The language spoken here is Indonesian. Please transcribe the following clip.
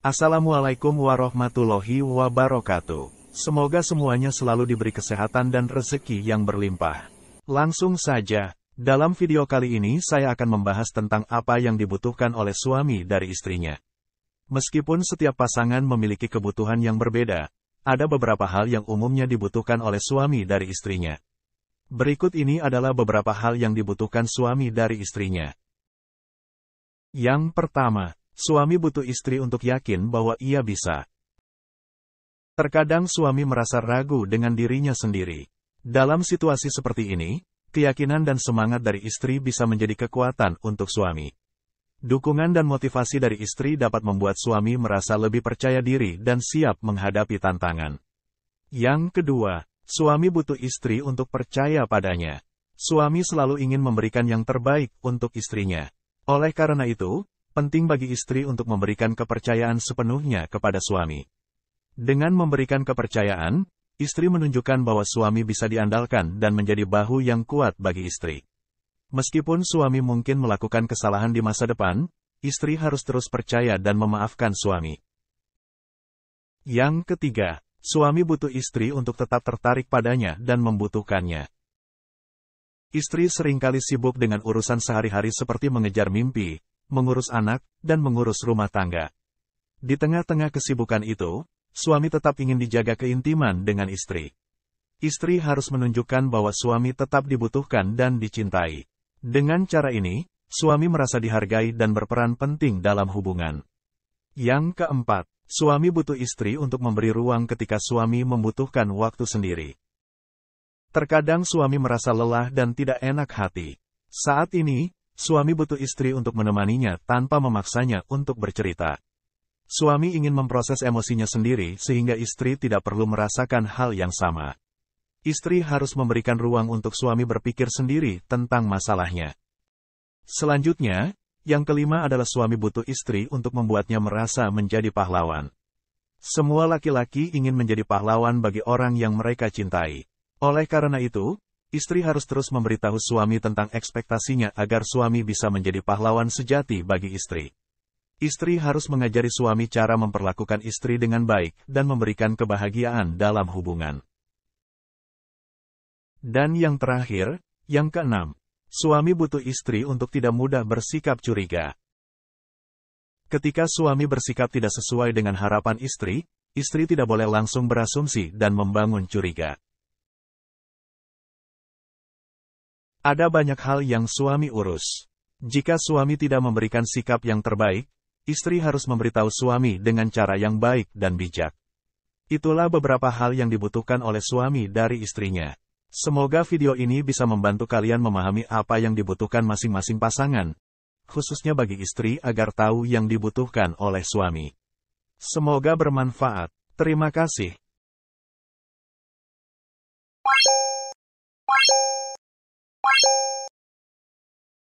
Assalamualaikum warahmatullahi wabarakatuh. Semoga semuanya selalu diberi kesehatan dan rezeki yang berlimpah. Langsung saja, dalam video kali ini saya akan membahas tentang apa yang dibutuhkan oleh suami dari istrinya. Meskipun setiap pasangan memiliki kebutuhan yang berbeda, ada beberapa hal yang umumnya dibutuhkan oleh suami dari istrinya. Berikut ini adalah beberapa hal yang dibutuhkan suami dari istrinya. Yang pertama, Suami butuh istri untuk yakin bahwa ia bisa. Terkadang suami merasa ragu dengan dirinya sendiri. Dalam situasi seperti ini, keyakinan dan semangat dari istri bisa menjadi kekuatan untuk suami. Dukungan dan motivasi dari istri dapat membuat suami merasa lebih percaya diri dan siap menghadapi tantangan. Yang kedua, suami butuh istri untuk percaya padanya. Suami selalu ingin memberikan yang terbaik untuk istrinya. Oleh karena itu, penting bagi istri untuk memberikan kepercayaan sepenuhnya kepada suami. Dengan memberikan kepercayaan, istri menunjukkan bahwa suami bisa diandalkan dan menjadi bahu yang kuat bagi istri. Meskipun suami mungkin melakukan kesalahan di masa depan, istri harus terus percaya dan memaafkan suami. Yang ketiga, suami butuh istri untuk tetap tertarik padanya dan membutuhkannya. Istri seringkali sibuk dengan urusan sehari-hari seperti mengejar mimpi, mengurus anak, dan mengurus rumah tangga. Di tengah-tengah kesibukan itu, suami tetap ingin dijaga keintiman dengan istri. Istri harus menunjukkan bahwa suami tetap dibutuhkan dan dicintai. Dengan cara ini, suami merasa dihargai dan berperan penting dalam hubungan. Yang keempat, suami butuh istri untuk memberi ruang ketika suami membutuhkan waktu sendiri. Terkadang suami merasa lelah dan tidak enak hati. Saat ini, Suami butuh istri untuk menemaninya tanpa memaksanya untuk bercerita. Suami ingin memproses emosinya sendiri sehingga istri tidak perlu merasakan hal yang sama. Istri harus memberikan ruang untuk suami berpikir sendiri tentang masalahnya. Selanjutnya, yang kelima adalah suami butuh istri untuk membuatnya merasa menjadi pahlawan. Semua laki-laki ingin menjadi pahlawan bagi orang yang mereka cintai. Oleh karena itu, istri harus terus memberitahu suami tentang ekspektasinya agar suami bisa menjadi pahlawan sejati bagi istri. Istri harus mengajari suami cara memperlakukan istri dengan baik dan memberikan kebahagiaan dalam hubungan. Dan yang terakhir, yang keenam, suami butuh istri untuk tidak mudah bersikap curiga. Ketika suami bersikap tidak sesuai dengan harapan istri, istri tidak boleh langsung berasumsi dan membangun curiga. Ada banyak hal yang suami urus. Jika suami tidak memberikan sikap yang terbaik, istri harus memberitahu suami dengan cara yang baik dan bijak. Itulah beberapa hal yang dibutuhkan oleh suami dari istrinya. Semoga video ini bisa membantu kalian memahami apa yang dibutuhkan masing-masing pasangan, khususnya bagi istri agar tahu yang dibutuhkan oleh suami. Semoga bermanfaat. Terima kasih.